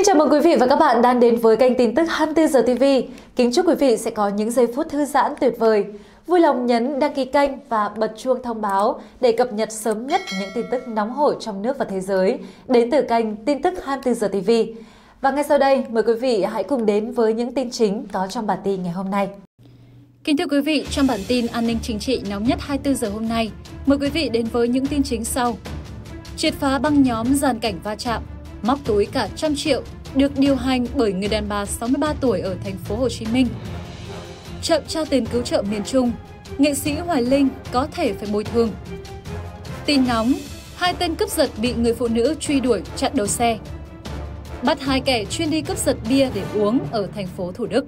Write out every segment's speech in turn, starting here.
Xin chào mừng quý vị và các bạn đang đến với kênh tin tức 24 giờ TV. Kính chúc quý vị sẽ có những giây phút thư giãn tuyệt vời. Vui lòng nhấn đăng ký kênh và bật chuông thông báo để cập nhật sớm nhất những tin tức nóng hổi trong nước và thế giới đến từ kênh tin tức 24 giờ TV. Và ngay sau đây, mời quý vị hãy cùng đến với những tin chính có trong bản tin ngày hôm nay. Kính thưa quý vị, trong bản tin an ninh chính trị nóng nhất 24 giờ hôm nay, mời quý vị đến với những tin chính sau. Triệt phá băng nhóm giàn cảnh va chạm, móc túi cả trăm triệu, được điều hành bởi người đàn bà 63 tuổi ở thành phố Hồ Chí Minh. Chậm trao tiền cứu trợ miền Trung, nghệ sĩ Hoài Linh có thể phải bồi thường. Tin nóng, hai tên cướp giật bị người phụ nữ truy đuổi chặn đầu xe. Bắt hai kẻ chuyên đi cướp giật bia để uống ở thành phố Thủ Đức.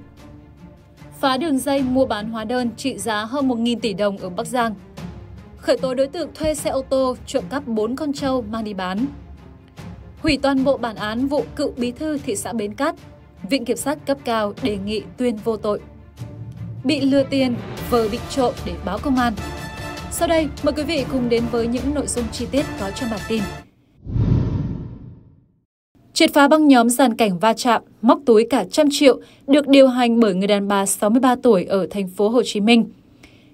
Phá đường dây mua bán hóa đơn trị giá hơn 1.000 tỷ đồng ở Bắc Giang. Khởi tố đối tượng thuê xe ô tô trộm cắp 4 con trâu mang đi bán hủy toàn bộ bản án vụ cựu bí thư thị xã Bến Cát. Viện Kiểm sát cấp cao đề nghị tuyên vô tội. Bị lừa tiền, vờ bị trộm để báo công an. Sau đây, mời quý vị cùng đến với những nội dung chi tiết có trong bản tin. Triệt phá băng nhóm giàn cảnh va chạm, móc túi cả trăm triệu, được điều hành bởi người đàn bà 63 tuổi ở thành phố Hồ Chí Minh –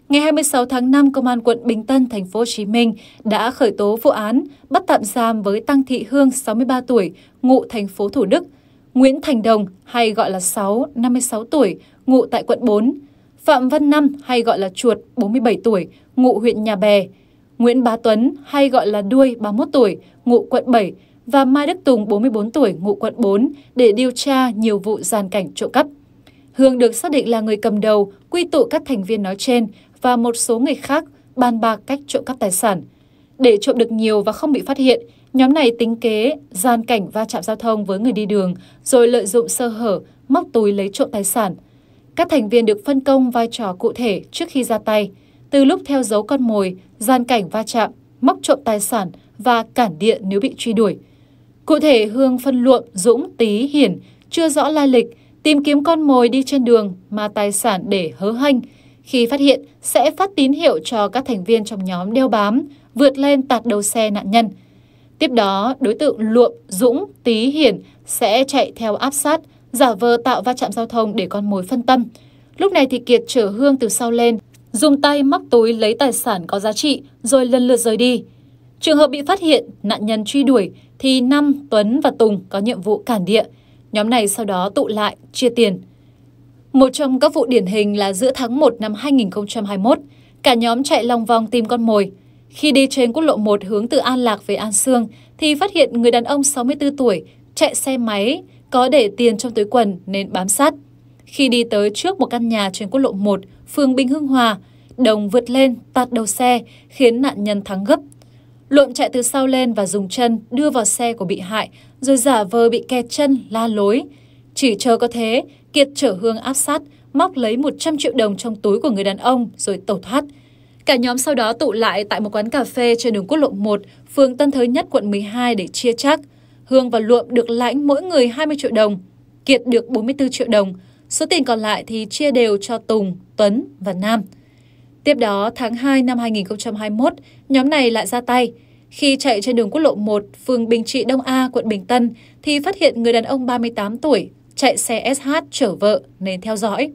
Ngày 26 tháng 5, Công an quận Bình Tân, thành phố Hồ Chí Minh đã khởi tố vụ án bắt tạm giam với Tăng Thị Hương, 63 tuổi, ngụ thành phố Thủ Đức, Nguyễn Thành Đồng, hay gọi là Sáu, 56 tuổi, ngụ tại quận 4, Phạm Văn Năm, hay gọi là Chuột, 47 tuổi, ngụ huyện Nhà Bè, Nguyễn Bá Tuấn, hay gọi là Đuôi, 31 tuổi, ngụ quận 7, và Mai Đức Tùng, 44 tuổi, ngụ quận 4, để điều tra nhiều vụ gian cảnh trộm cắp. Hương được xác định là người cầm đầu, quy tụ các thành viên nói trên và một số người khác bàn bạc cách trộm cắp tài sản. Để trộm được nhiều và không bị phát hiện, nhóm này tính kế, gian cảnh va chạm giao thông với người đi đường, rồi lợi dụng sơ hở, móc túi lấy trộm tài sản. Các thành viên được phân công vai trò cụ thể trước khi ra tay, từ lúc theo dấu con mồi, gian cảnh va chạm, móc trộm tài sản và cản địa nếu bị truy đuổi. Cụ thể, Hương phân luộm, Dũng, Tý, Hiển, chưa rõ lai lịch, tìm kiếm con mồi đi trên đường mà tài sản để hớ hanh – khi phát hiện, sẽ phát tín hiệu cho các thành viên trong nhóm đeo bám, vượt lên tạt đầu xe nạn nhân. Tiếp đó, đối tượng Luộm, Dũng, Tý, Hiển sẽ chạy theo áp sát, giả vờ tạo va chạm giao thông để con mồi phân tâm. Lúc này thì Kiệt chở Hương từ sau lên, dùng tay móc túi lấy tài sản có giá trị rồi lần lượt rời đi. Trường hợp bị phát hiện, nạn nhân truy đuổi thì Năm, Tuấn và Tùng có nhiệm vụ cản địa. Nhóm này sau đó tụ lại, chia tiền. Một trong các vụ điển hình là giữa tháng 1 năm 2021, cả nhóm chạy long vòng tìm con mồi. Khi đi trên quốc lộ 1 hướng từ An Lạc về An Sương, thì phát hiện người đàn ông 64 tuổi chạy xe máy, có để tiền trong túi quần nên bám sát. Khi đi tới trước một căn nhà trên quốc lộ 1, phường Bình Hưng Hòa, Đồng vượt lên, tạt đầu xe, khiến nạn nhân thắng gấp. Lộn chạy từ sau lên và dùng chân đưa vào xe của bị hại, rồi giả vờ bị kẹt chân, la lối. Chỉ chờ có thế, Kiệt chở Hương áp sát, móc lấy 100 triệu đồng trong túi của người đàn ông rồi tẩu thoát. Cả nhóm sau đó tụ lại tại một quán cà phê trên đường quốc lộ 1, phường Tân Thới Nhất, quận 12 để chia chác. Hương và Luộm được lãnh mỗi người 20 triệu đồng, Kiệt được 44 triệu đồng, số tiền còn lại thì chia đều cho Tùng, Tuấn và Nam. Tiếp đó, tháng 2 năm 2021, nhóm này lại ra tay. Khi chạy trên đường quốc lộ 1, phường Bình Trị Đông A, quận Bình Tân, thì phát hiện người đàn ông 38 tuổi chạy xe SH chở vợ nên theo dõi.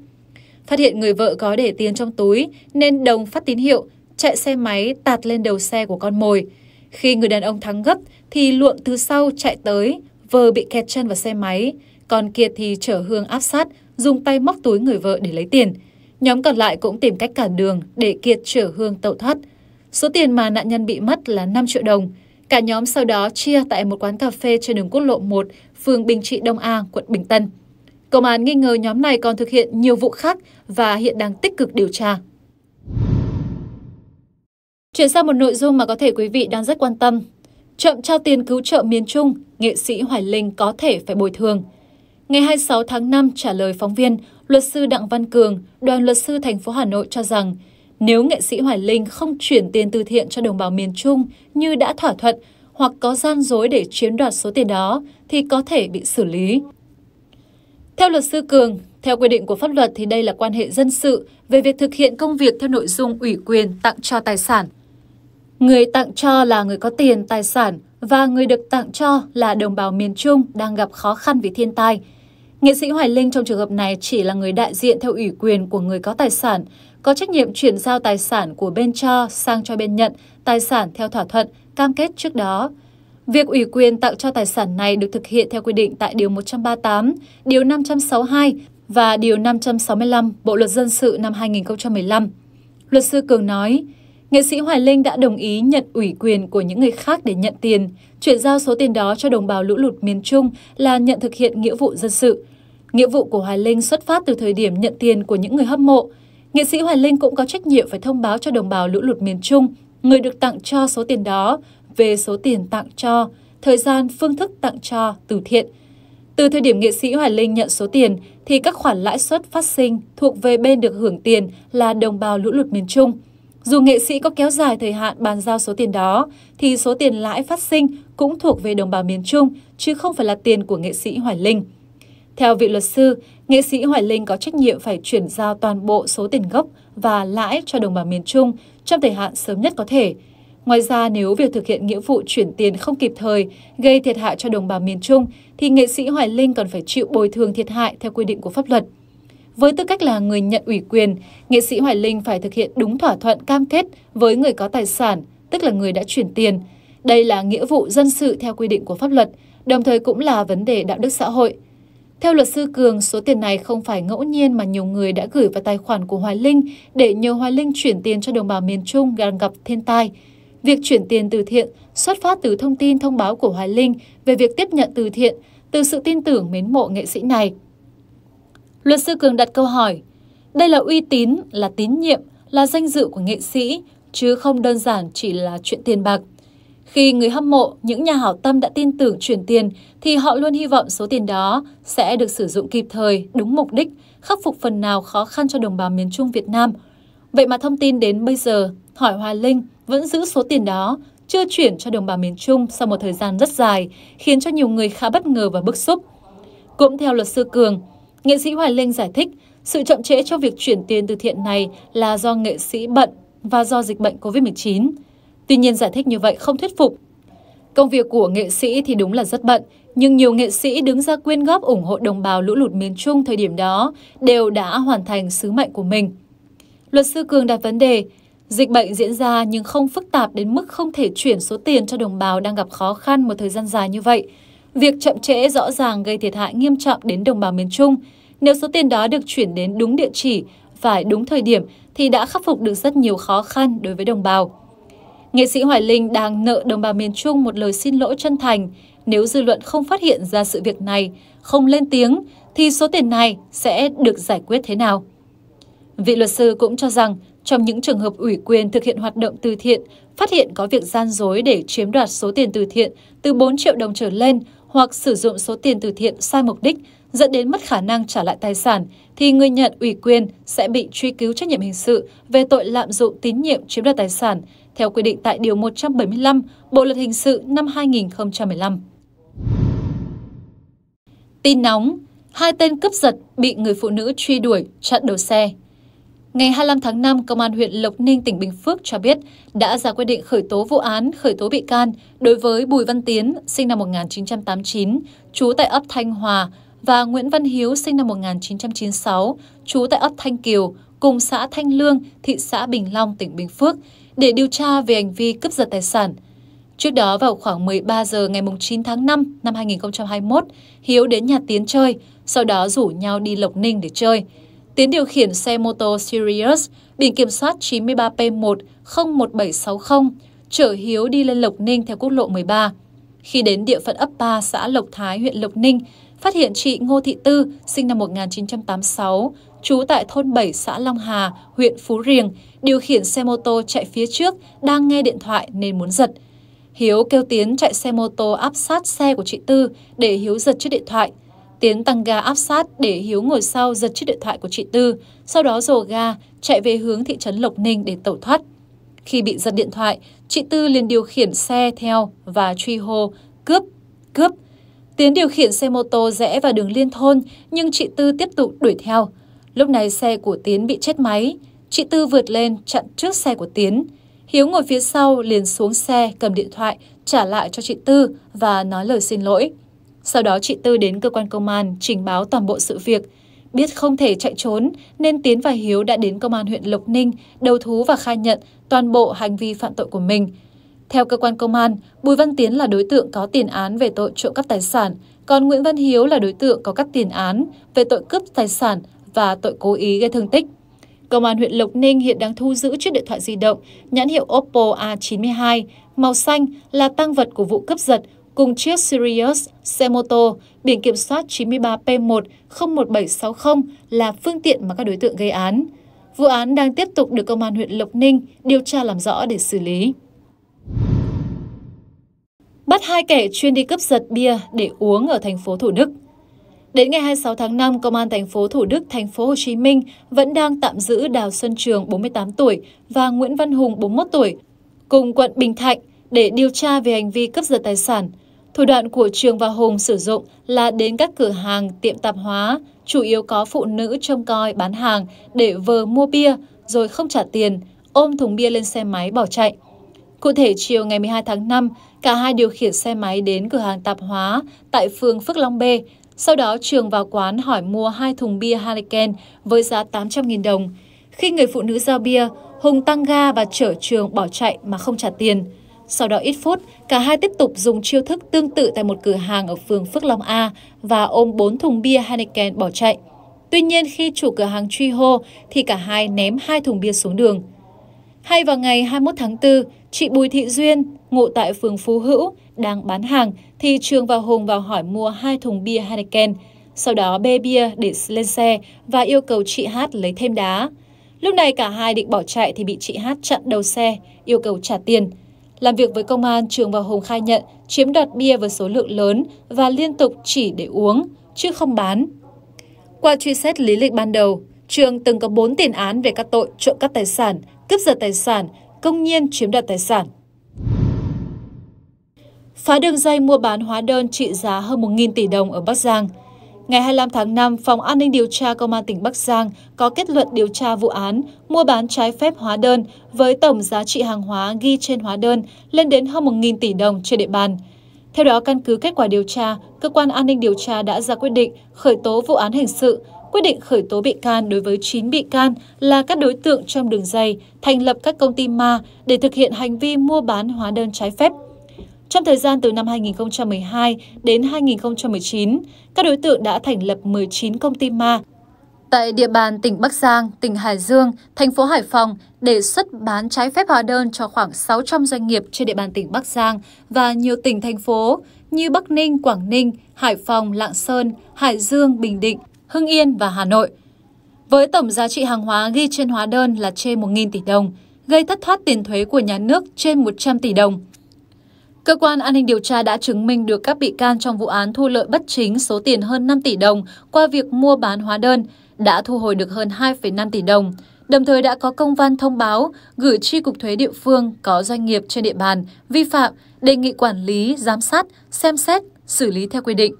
Phát hiện người vợ có để tiền trong túi nên Đồng phát tín hiệu chạy xe máy tạt lên đầu xe của con mồi. Khi người đàn ông thắng gấp thì Luộm từ sau chạy tới, vờ bị kẹt chân vào xe máy, còn Kiệt thì chở Hương áp sát, dùng tay móc túi người vợ để lấy tiền. Nhóm còn lại cũng tìm cách cản đường để Kiệt chở Hương tẩu thoát. Số tiền mà nạn nhân bị mất là 5 triệu đồng. Cả nhóm sau đó chia tại một quán cà phê trên đường quốc lộ 1 phường Bình Trị Đông A, quận Bình Tân. Công an nghi ngờ nhóm này còn thực hiện nhiều vụ khác và hiện đang tích cực điều tra. Chuyển sang một nội dung mà có thể quý vị đang rất quan tâm. Chậm trao tiền cứu trợ miền Trung, nghệ sĩ Hoài Linh có thể phải bồi thường. Ngày 26 tháng 5 trả lời phóng viên, luật sư Đặng Văn Cường, đoàn luật sư thành phố Hà Nội cho rằng nếu nghệ sĩ Hoài Linh không chuyển tiền từ thiện cho đồng bào miền Trung như đã thỏa thuận hoặc có gian dối để chiếm đoạt số tiền đó thì có thể bị xử lý. Theo luật sư Cường, theo quy định của pháp luật thì đây là quan hệ dân sự về việc thực hiện công việc theo nội dung ủy quyền tặng cho tài sản. Người tặng cho là người có tiền, tài sản và người được tặng cho là đồng bào miền Trung đang gặp khó khăn vì thiên tai. Nghệ sĩ Hoài Linh trong trường hợp này chỉ là người đại diện theo ủy quyền của người có tài sản, có trách nhiệm chuyển giao tài sản của bên cho sang cho bên nhận tài sản theo thỏa thuận, cam kết trước đó. Việc ủy quyền tặng cho tài sản này được thực hiện theo quy định tại Điều 138, Điều 562 và Điều 565 Bộ Luật Dân sự năm 2015. Luật sư Cường nói, nghệ sĩ Hoài Linh đã đồng ý nhận ủy quyền của những người khác để nhận tiền, chuyển giao số tiền đó cho đồng bào lũ lụt miền Trung là nhận thực hiện nghĩa vụ dân sự. Nghĩa vụ của Hoài Linh xuất phát từ thời điểm nhận tiền của những người hâm mộ. Nghệ sĩ Hoài Linh cũng có trách nhiệm phải thông báo cho đồng bào lũ lụt miền Trung, người được tặng cho số tiền đó về số tiền tặng cho, thời gian, phương thức tặng cho, từ thiện. Từ thời điểm nghệ sĩ Hoài Linh nhận số tiền, thì các khoản lãi suất phát sinh thuộc về bên được hưởng tiền là đồng bào lũ lụt miền Trung. Dù nghệ sĩ có kéo dài thời hạn bàn giao số tiền đó, thì số tiền lãi phát sinh cũng thuộc về đồng bào miền Trung, chứ không phải là tiền của nghệ sĩ Hoài Linh. Theo vị luật sư, nghệ sĩ Hoài Linh có trách nhiệm phải chuyển giao toàn bộ số tiền gốc và lãi cho đồng bào miền Trung trong thời hạn sớm nhất có thể – Ngoài ra, nếu việc thực hiện nghĩa vụ chuyển tiền không kịp thời gây thiệt hại cho đồng bào miền Trung, thì nghệ sĩ Hoài Linh còn phải chịu bồi thường thiệt hại theo quy định của pháp luật. Với tư cách là người nhận ủy quyền, nghệ sĩ Hoài Linh phải thực hiện đúng thỏa thuận cam kết với người có tài sản, tức là người đã chuyển tiền. Đây là nghĩa vụ dân sự theo quy định của pháp luật, đồng thời cũng là vấn đề đạo đức xã hội. Theo luật sư Cường, số tiền này không phải ngẫu nhiên mà nhiều người đã gửi vào tài khoản của Hoài Linh để nhờ Hoài Linh chuyển tiền cho đồng bào miền Trung đang gặp thiên tai. Việc chuyển tiền từ thiện xuất phát từ thông tin thông báo của Hoài Linh về việc tiếp nhận từ thiện, từ sự tin tưởng mến mộ nghệ sĩ này. Luật sư Cường đặt câu hỏi, đây là uy tín, là tín nhiệm, là danh dự của nghệ sĩ, chứ không đơn giản chỉ là chuyện tiền bạc. Khi người hâm mộ, những nhà hảo tâm đã tin tưởng chuyển tiền thì họ luôn hy vọng số tiền đó sẽ được sử dụng kịp thời, đúng mục đích, khắc phục phần nào khó khăn cho đồng bào miền Trung Việt Nam. Vậy mà thông tin đến bây giờ, hỏi Hoài Linh, vẫn giữ số tiền đó, chưa chuyển cho đồng bào miền Trung sau một thời gian rất dài, khiến cho nhiều người khá bất ngờ và bức xúc. Cũng theo luật sư Cường, nghệ sĩ Hoài Linh giải thích sự chậm trễ cho việc chuyển tiền từ thiện này là do nghệ sĩ bận và do dịch bệnh COVID-19. Tuy nhiên giải thích như vậy không thuyết phục. Công việc của nghệ sĩ thì đúng là rất bận, nhưng nhiều nghệ sĩ đứng ra quyên góp ủng hộ đồng bào lũ lụt miền Trung thời điểm đó đều đã hoàn thành sứ mệnh của mình. Luật sư Cường đặt vấn đề, Dịch bệnh diễn ra nhưng không phức tạp đến mức không thể chuyển số tiền cho đồng bào đang gặp khó khăn một thời gian dài như vậy. Việc chậm trễ rõ ràng gây thiệt hại nghiêm trọng đến đồng bào miền Trung. Nếu số tiền đó được chuyển đến đúng địa chỉ, phải đúng thời điểm thì đã khắc phục được rất nhiều khó khăn đối với đồng bào. Nghệ sĩ Hoài Linh đang nợ đồng bào miền Trung một lời xin lỗi chân thành. Nếu dư luận không phát hiện ra sự việc này, không lên tiếng, thì số tiền này sẽ được giải quyết thế nào? Vị luật sư cũng cho rằng trong những trường hợp ủy quyền thực hiện hoạt động từ thiện, phát hiện có việc gian dối để chiếm đoạt số tiền từ thiện từ 4 triệu đồng trở lên hoặc sử dụng số tiền từ thiện sai mục đích dẫn đến mất khả năng trả lại tài sản, thì người nhận ủy quyền sẽ bị truy cứu trách nhiệm hình sự về tội lạm dụng tín nhiệm chiếm đoạt tài sản, theo quy định tại Điều 175 Bộ Luật Hình sự năm 2015. Tin nóng, hai tên cướp giật bị người phụ nữ truy đuổi, chặn đầu xe. Ngày 25 tháng 5, Công an huyện Lộc Ninh, tỉnh Bình Phước cho biết đã ra quyết định khởi tố vụ án, khởi tố bị can đối với Bùi Văn Tiến, sinh năm 1989, trú tại ấp Thanh Hòa, và Nguyễn Văn Hiếu, sinh năm 1996, trú tại ấp Thanh Kiều, cùng xã Thanh Lương, thị xã Bình Long, tỉnh Bình Phước, để điều tra về hành vi cướp giật tài sản. Trước đó vào khoảng 13 giờ ngày 9 tháng 5 năm 2021, Hiếu đến nhà Tiến chơi, sau đó rủ nhau đi Lộc Ninh để chơi. Tiến điều khiển xe mô tô Sirius biển kiểm soát 93P1 01760 chở Hiếu đi lên Lộc Ninh theo quốc lộ 13. Khi đến địa phận ấp 3 xã Lộc Thái, huyện Lộc Ninh, phát hiện chị Ngô Thị Tư, sinh năm 1986, trú tại thôn 7 xã Long Hà, huyện Phú Riềng, điều khiển xe mô tô chạy phía trước đang nghe điện thoại nên muốn giật. Hiếu kêu Tiến chạy xe mô tô áp sát xe của chị Tư để Hiếu giật chiếc điện thoại. Tiến tăng ga áp sát để Hiếu ngồi sau giật chiếc điện thoại của chị Tư, sau đó dồ ga, chạy về hướng thị trấn Lộc Ninh để tẩu thoát. Khi bị giật điện thoại, chị Tư liền điều khiển xe theo và truy hô, cướp, cướp. Tiến điều khiển xe mô tô rẽ vào đường liên thôn, nhưng chị Tư tiếp tục đuổi theo. Lúc này xe của Tiến bị chết máy, chị Tư vượt lên chặn trước xe của Tiến. Hiếu ngồi phía sau liền xuống xe cầm điện thoại trả lại cho chị Tư và nói lời xin lỗi. Sau đó chị Tư đến cơ quan công an trình báo toàn bộ sự việc. Biết không thể chạy trốn nên Tiến và Hiếu đã đến công an huyện Lộc Ninh đầu thú và khai nhận toàn bộ hành vi phạm tội của mình. Theo cơ quan công an, Bùi Văn Tiến là đối tượng có tiền án về tội trộm cắp tài sản, còn Nguyễn Văn Hiếu là đối tượng có các tiền án về tội cướp tài sản và tội cố ý gây thương tích. Công an huyện Lộc Ninh hiện đang thu giữ chiếc điện thoại di động nhãn hiệu Oppo A92 màu xanh là tăng vật của vụ cướp giật cùng chiếc Sirius xe mô tô biển kiểm soát 93 p 101760 là phương tiện mà các đối tượng gây án. Vụ án đang tiếp tục được Công an huyện Lộc Ninh điều tra làm rõ để xử lý. Bắt hai kẻ chuyên đi cướp giật bia để uống ở thành phố Thủ Đức. Đến ngày 26 tháng 5, Công an thành phố Thủ Đức, thành phố Hồ Chí Minh vẫn đang tạm giữ Đào Xuân Trường, 48 tuổi và Nguyễn Văn Hùng, 41 tuổi, cùng quận Bình Thạnh để điều tra về hành vi cướp giật tài sản – Thủ đoạn của Trường và Hùng sử dụng là đến các cửa hàng, tiệm tạp hóa, chủ yếu có phụ nữ trông coi bán hàng để vờ mua bia rồi không trả tiền, ôm thùng bia lên xe máy bỏ chạy. Cụ thể, chiều ngày 12 tháng 5, cả hai điều khiển xe máy đến cửa hàng tạp hóa tại phường Phước Long B. Sau đó, Trường vào quán hỏi mua hai thùng bia Heineken với giá 800.000 đồng. Khi người phụ nữ giao bia, Hùng tăng ga và chở Trường bỏ chạy mà không trả tiền. Sau đó ít phút, cả hai tiếp tục dùng chiêu thức tương tự tại một cửa hàng ở phường Phước Long A và ôm 4 thùng bia Heineken bỏ chạy. Tuy nhiên khi chủ cửa hàng truy hô thì cả hai ném hai thùng bia xuống đường. Hay vào ngày 21 tháng 4, chị Bùi Thị Duyên, ngụ tại phường Phú Hữu, đang bán hàng thì Trường và Hùng vào hỏi mua hai thùng bia Heineken, sau đó bê bia để lên xe và yêu cầu chị Hát lấy thêm đá. Lúc này cả hai định bỏ chạy thì bị chị Hát chặn đầu xe, yêu cầu trả tiền – làm việc với công an, Trường và Hùng khai nhận chiếm đoạt bia với số lượng lớn và liên tục chỉ để uống, chứ không bán. Qua truy xét lý lịch ban đầu, Trường từng có 4 tiền án về các tội trộm cắp tài sản, cướp giật tài sản, công nhiên chiếm đoạt tài sản. Phá đường dây mua bán hóa đơn trị giá hơn 1.000 tỷ đồng ở Bắc Giang – Ngày 25 tháng 5, Phòng An ninh điều tra Công an tỉnh Bắc Giang có kết luận điều tra vụ án mua bán trái phép hóa đơn với tổng giá trị hàng hóa ghi trên hóa đơn lên đến hơn 1.000 tỷ đồng trên địa bàn. Theo đó, căn cứ kết quả điều tra, Cơ quan An ninh điều tra đã ra quyết định khởi tố vụ án hình sự, quyết định khởi tố bị can đối với 9 bị can là các đối tượng trong đường dây thành lập các công ty ma để thực hiện hành vi mua bán hóa đơn trái phép. Trong thời gian từ năm 2012 đến 2019, các đối tượng đã thành lập 19 công ty ma tại địa bàn tỉnh Bắc Giang, tỉnh Hải Dương, thành phố Hải Phòng để xuất bán trái phép hóa đơn cho khoảng 600 doanh nghiệp trên địa bàn tỉnh Bắc Giang và nhiều tỉnh thành phố như Bắc Ninh, Quảng Ninh, Hải Phòng, Lạng Sơn, Hải Dương, Bình Định, Hưng Yên và Hà Nội. Với tổng giá trị hàng hóa ghi trên hóa đơn là trên 1.000 tỷ đồng, gây thất thoát tiền thuế của nhà nước trên 100 tỷ đồng. Cơ quan an ninh điều tra đã chứng minh được các bị can trong vụ án thu lợi bất chính số tiền hơn 5 tỷ đồng qua việc mua bán hóa đơn, đã thu hồi được hơn 2,5 tỷ đồng. Đồng thời đã có công văn thông báo gửi tri cục thuế địa phương có doanh nghiệp trên địa bàn vi phạm, đề nghị quản lý, giám sát, xem xét, xử lý theo quy định.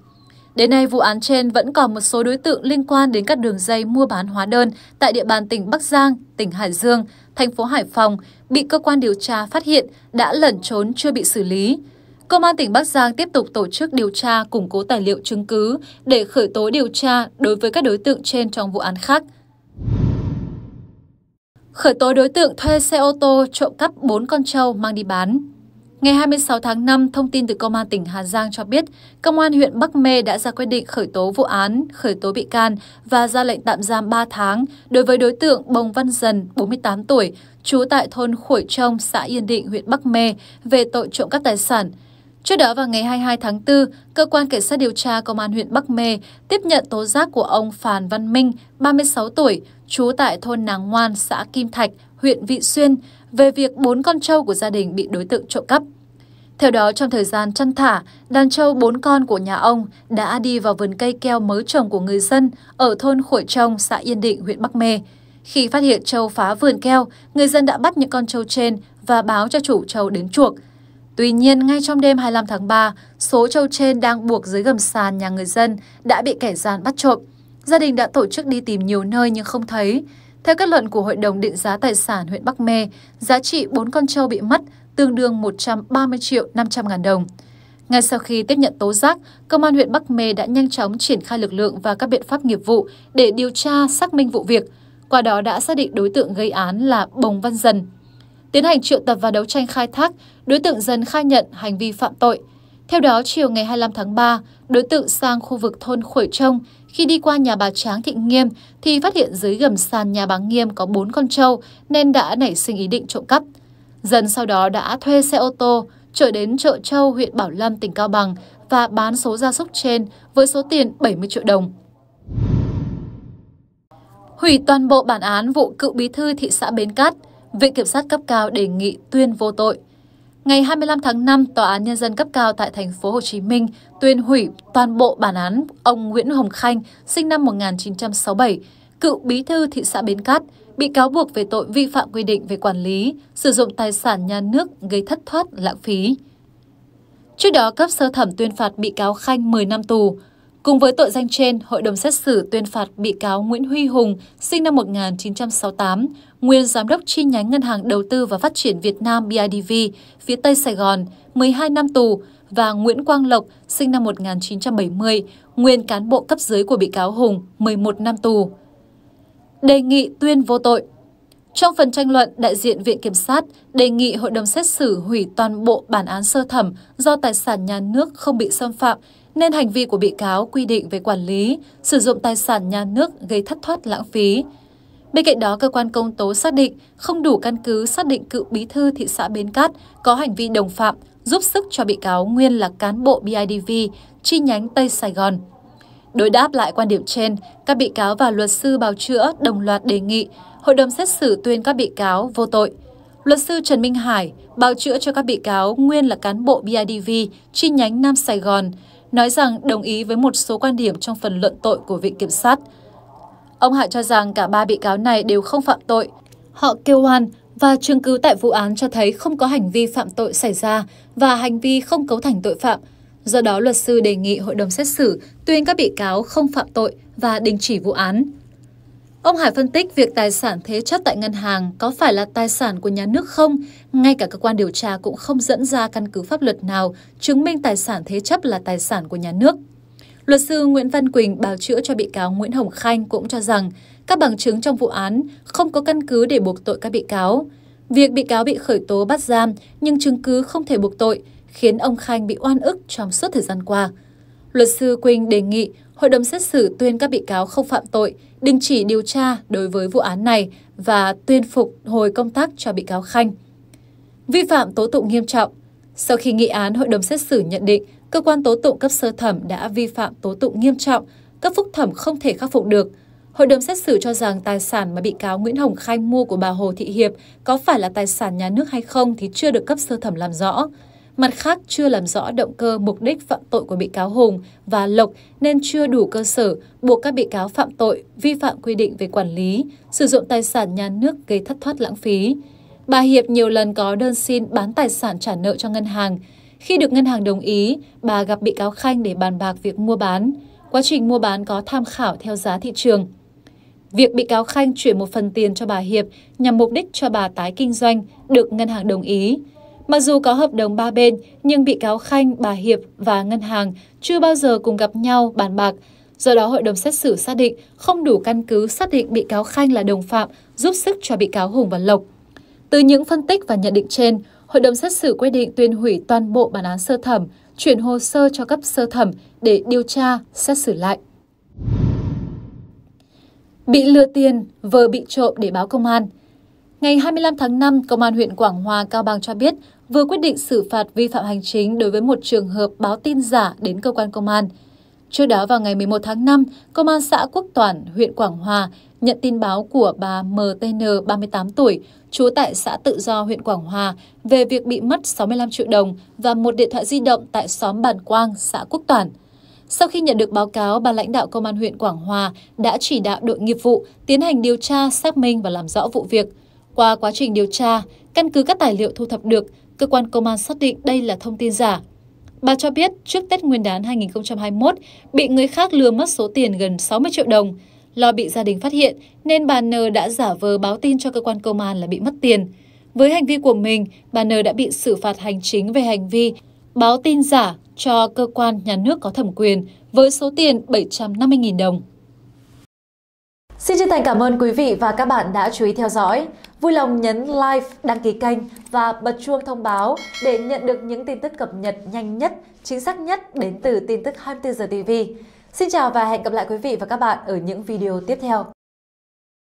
Đến nay, vụ án trên vẫn còn một số đối tượng liên quan đến các đường dây mua bán hóa đơn tại địa bàn tỉnh Bắc Giang, tỉnh Hải Dương, thành phố Hải Phòng bị cơ quan điều tra phát hiện đã lẩn trốn chưa bị xử lý. Công an tỉnh Bắc Giang tiếp tục tổ chức điều tra củng cố tài liệu chứng cứ để khởi tố điều tra đối với các đối tượng trên trong vụ án khác. Khởi tố đối tượng thuê xe ô tô trộm cắp 4 con trâu mang đi bán. Ngày 26 tháng 5, thông tin từ Công an tỉnh Hà Giang cho biết, Công an huyện Bắc Mê đã ra quyết định khởi tố vụ án, khởi tố bị can và ra lệnh tạm giam 3 tháng đối với đối tượng Bồng Văn Dần, 48 tuổi, trú tại thôn Khuổi Trông, xã Yên Định, huyện Bắc Mê, về tội trộm cắp tài sản. Trước đó vào ngày 22 tháng 4, Cơ quan Cảnh sát điều tra Công an huyện Bắc Mê tiếp nhận tố giác của ông Phàn Văn Minh, 36 tuổi, trú tại thôn Nàng Ngoan, xã Kim Thạch, huyện Vị Xuyên, về việc bốn con trâu của gia đình bị đối tượng trộm cắp. Theo đó, trong thời gian chăn thả, đàn trâu bốn con của nhà ông đã đi vào vườn cây keo mới trồng của người dân ở thôn Khổi Trông, xã Yên Định, huyện Bắc Mê. Khi phát hiện trâu phá vườn keo, người dân đã bắt những con trâu trên và báo cho chủ trâu đến chuộc. Tuy nhiên, ngay trong đêm 25 tháng 3, số trâu trên đang buộc dưới gầm sàn nhà người dân đã bị kẻ gian bắt trộm. Gia đình đã tổ chức đi tìm nhiều nơi nhưng không thấy. Theo kết luận của Hội đồng định giá tài sản huyện Bắc Mê, giá trị 4 con trâu bị mất tương đương 130 triệu 500 ngàn đồng. Ngay sau khi tiếp nhận tố giác, Công an huyện Bắc Mê đã nhanh chóng triển khai lực lượng và các biện pháp nghiệp vụ để điều tra xác minh vụ việc, qua đó đã xác định đối tượng gây án là Bồng Văn Dần. Tiến hành triệu tập và đấu tranh khai thác, đối tượng Dần khai nhận hành vi phạm tội. Theo đó, chiều ngày 25 tháng 3, đối tượng sang khu vực thôn Khuổi Trông. Khi đi qua nhà bà Tráng Thị Nghiêm thì phát hiện dưới gầm sàn nhà bà Nghiêm có 4 con trâu nên đã nảy sinh ý định trộm cắp. Dân sau đó đã thuê xe ô tô trở đến chợ Châu, huyện Bảo Lâm, tỉnh Cao Bằng và bán số gia súc trên với số tiền 70 triệu đồng. Hủy toàn bộ bản án vụ cựu bí thư thị xã Bến Cát, Viện Kiểm sát cấp cao đề nghị tuyên vô tội. Ngày 25 tháng 5, Tòa án Nhân dân cấp cao tại thành phố Hồ Chí Minh tuyên hủy toàn bộ bản án ông Nguyễn Hồng Khanh, sinh năm 1967, cựu bí thư thị xã Bến Cát, bị cáo buộc về tội vi phạm quy định về quản lý, sử dụng tài sản nhà nước gây thất thoát, lãng phí. Trước đó, cấp sơ thẩm tuyên phạt bị cáo Khanh 10 năm tù. Cùng với tội danh trên, hội đồng xét xử tuyên phạt bị cáo Nguyễn Huy Hùng, sinh năm 1968, nguyên giám đốc chi nhánh Ngân hàng Đầu tư và Phát triển Việt Nam BIDV, phía Tây Sài Gòn, 12 năm tù và Nguyễn Quang Lộc, sinh năm 1970, nguyên cán bộ cấp dưới của bị cáo Hùng, 11 năm tù đề nghị tuyên vô tội. Trong phần tranh luận, đại diện Viện Kiểm sát đề nghị hội đồng xét xử hủy toàn bộ bản án sơ thẩm do tài sản nhà nước không bị xâm phạm, nên hành vi của bị cáo quy định về quản lý, sử dụng tài sản nhà nước gây thất thoát lãng phí. Bên cạnh đó, cơ quan công tố xác định không đủ căn cứ xác định cựu bí thư thị xã Bến Cát có hành vi đồng phạm giúp sức cho bị cáo nguyên là cán bộ BIDV chi nhánh Tây Sài Gòn. Đối đáp lại quan điểm trên, các bị cáo và luật sư bào chữa đồng loạt đề nghị hội đồng xét xử tuyên các bị cáo vô tội. Luật sư Trần Minh Hải bào chữa cho các bị cáo nguyên là cán bộ BIDV chi nhánh Nam Sài Gòn, nói rằng đồng ý với một số quan điểm trong phần luận tội của Viện Kiểm sát. Ông Hải cho rằng cả ba bị cáo này đều không phạm tội. Họ kêu oan và chứng cứ tại vụ án cho thấy không có hành vi phạm tội xảy ra và hành vi không cấu thành tội phạm – Do đó, luật sư đề nghị hội đồng xét xử tuyên các bị cáo không phạm tội và đình chỉ vụ án. Ông Hải phân tích việc tài sản thế chấp tại ngân hàng có phải là tài sản của nhà nước không, ngay cả cơ quan điều tra cũng không dẫn ra căn cứ pháp luật nào chứng minh tài sản thế chấp là tài sản của nhà nước. Luật sư Nguyễn Văn Quỳnh bào chữa cho bị cáo Nguyễn Hồng Khanh cũng cho rằng các bằng chứng trong vụ án không có căn cứ để buộc tội các bị cáo. Việc bị cáo bị khởi tố bắt giam nhưng chứng cứ không thể buộc tội khiến ông Khanh bị oan ức trong suốt thời gian qua. Luật sư Quỳnh đề nghị hội đồng xét xử tuyên các bị cáo không phạm tội, đình chỉ điều tra đối với vụ án này và tuyên phục hồi công tác cho bị cáo Khanh. Vi phạm tố tụng nghiêm trọng Sau khi nghị án, hội đồng xét xử nhận định cơ quan tố tụng cấp sơ thẩm đã vi phạm tố tụng nghiêm trọng, cấp phúc thẩm không thể khắc phục được. Hội đồng xét xử cho rằng tài sản mà bị cáo Nguyễn Hồng Khanh mua của bà Hồ Thị Hiệp có phải là tài sản nhà nước hay không thì chưa được cấp sơ thẩm làm rõ. Mặt khác, chưa làm rõ động cơ mục đích phạm tội của bị cáo Hùng và Lộc nên chưa đủ cơ sở buộc các bị cáo phạm tội vi phạm quy định về quản lý, sử dụng tài sản nhà nước gây thất thoát lãng phí. Bà Hiệp nhiều lần có đơn xin bán tài sản trả nợ cho ngân hàng. Khi được ngân hàng đồng ý, bà gặp bị cáo Khanh để bàn bạc việc mua bán. Quá trình mua bán có tham khảo theo giá thị trường. Việc bị cáo Khanh chuyển một phần tiền cho bà Hiệp nhằm mục đích cho bà tái kinh doanh được ngân hàng đồng ý. Mặc dù có hợp đồng ba bên, nhưng bị cáo Khanh, bà Hiệp và ngân hàng chưa bao giờ cùng gặp nhau bàn bạc. Do đó, hội đồng xét xử xác định không đủ căn cứ xác định bị cáo Khanh là đồng phạm giúp sức cho bị cáo Hùng và Lộc. Từ những phân tích và nhận định trên, hội đồng xét xử quyết định tuyên hủy toàn bộ bản án sơ thẩm, chuyển hồ sơ cho cấp sơ thẩm để điều tra, xét xử lại. Bị lừa tiền, vừa bị trộm để báo công an. Ngày 25 tháng 5, Công an huyện Quảng Hòa, Cao Bằng cho biết vừa quyết định xử phạt vi phạm hành chính đối với một trường hợp báo tin giả đến cơ quan công an. Trước đó vào ngày 11 tháng 5, Công an xã Quốc Toản, huyện Quảng Hòa nhận tin báo của bà MTN 38 tuổi, trú tại xã Tự Do, huyện Quảng Hòa về việc bị mất 65 triệu đồng và một điện thoại di động tại xóm Bản Quang, xã Quốc Toản. Sau khi nhận được báo cáo, ban lãnh đạo Công an huyện Quảng Hòa đã chỉ đạo đội nghiệp vụ tiến hành điều tra, xác minh và làm rõ vụ việc. Qua quá trình điều tra, căn cứ các tài liệu thu thập được, Cơ quan công an xác định đây là thông tin giả. Bà cho biết trước Tết Nguyên đán 2021, bị người khác lừa mất số tiền gần 60 triệu đồng. Lo bị gia đình phát hiện nên bà N đã giả vờ báo tin cho cơ quan công an là bị mất tiền. Với hành vi của mình, bà N đã bị xử phạt hành chính về hành vi báo tin giả cho cơ quan nhà nước có thẩm quyền với số tiền 750.000 đồng. Xin chân thành cảm ơn quý vị và các bạn đã chú ý theo dõi. Vui lòng nhấn like, đăng ký kênh và bật chuông thông báo để nhận được những tin tức cập nhật nhanh nhất, chính xác nhất đến từ tin tức 24 giờ TV. Xin chào và hẹn gặp lại quý vị và các bạn ở những video tiếp theo.